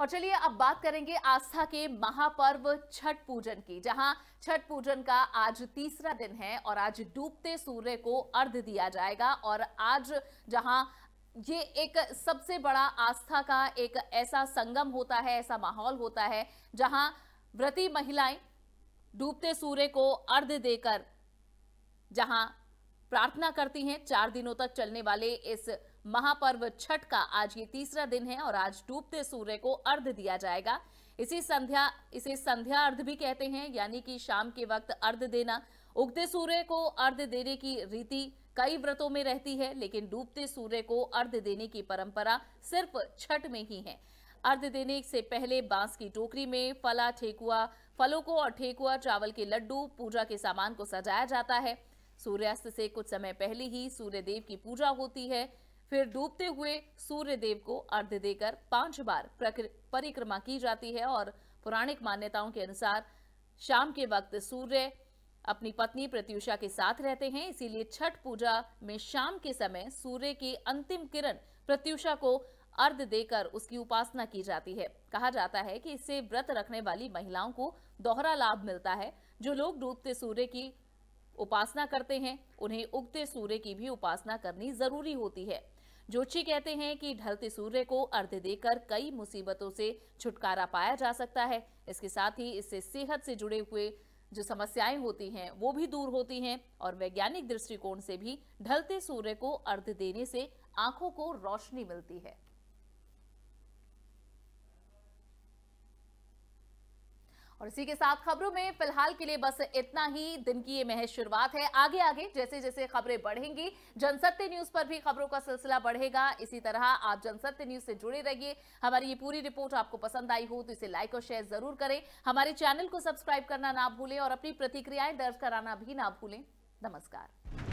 और चलिए अब बात करेंगे आस्था के महापर्व छठ पूजन की जहां छठ पूजन का आज तीसरा दिन है और आज डूबते सूर्य को अर्ध दिया जाएगा और आज जहां ये एक सबसे बड़ा आस्था का एक ऐसा संगम होता है ऐसा माहौल होता है जहां व्रती महिलाएं डूबते सूर्य को अर्ध देकर जहां प्रार्थना करती हैं चार दिनों तक चलने वाले इस महापर्व छठ का आज ये तीसरा दिन है और आज डूबते सूर्य को अर्ध दिया जाएगा इसी संध्या इसे संध्या अर्ध भी कहते हैं यानी कि शाम के वक्त अर्ध देना उगते सूर्य को अर्ध देने की रीति कई व्रतों में रहती है लेकिन डूबते सूर्य को अर्ध देने की परंपरा सिर्फ छठ में ही है अर्ध देने से पहले बांस की टोकरी में फला ठेकुआ फलों को और ठेकुआ चावल के लड्डू पूजा के सामान को सजाया जाता है सूर्यास्त से कुछ समय पहले ही सूर्य देव की पूजा होती है फिर डूबते हुए सूर्य देव को अर्घ देकर पांच बार परिक्रमा की जाती है और पौराणिक मान्यताओं के अनुसार शाम के वक्त सूर्य अपनी पत्नी प्रत्युषा के साथ रहते हैं इसीलिए छठ पूजा में शाम के समय सूर्य की अंतिम किरण प्रत्युषा को अर्ध देकर उसकी उपासना की जाती है कहा जाता है कि इससे व्रत रखने वाली महिलाओं को दोहरा लाभ मिलता है जो लोग डूबते सूर्य की उपासना करते हैं उन्हें उगते सूर्य की भी उपासना करनी जरूरी होती है जोशी कहते हैं कि ढलते सूर्य को अर्ध देकर कई मुसीबतों से छुटकारा पाया जा सकता है इसके साथ ही इससे सेहत से जुड़े हुए जो समस्याएं होती हैं वो भी दूर होती हैं और वैज्ञानिक दृष्टिकोण से भी ढलते सूर्य को अर्ध देने से आंखों को रोशनी मिलती है और इसी के साथ खबरों में फिलहाल के लिए बस इतना ही दिन की ये महज शुरुआत है आगे आगे जैसे जैसे खबरें बढ़ेंगी जनसत्य न्यूज पर भी खबरों का सिलसिला बढ़ेगा इसी तरह आप जनसत्य न्यूज से जुड़े रहिए हमारी ये पूरी रिपोर्ट आपको पसंद आई हो तो इसे लाइक और शेयर जरूर करें हमारे चैनल को सब्सक्राइब करना ना भूलें और अपनी प्रतिक्रियाएं दर्ज कराना भी ना भूलें नमस्कार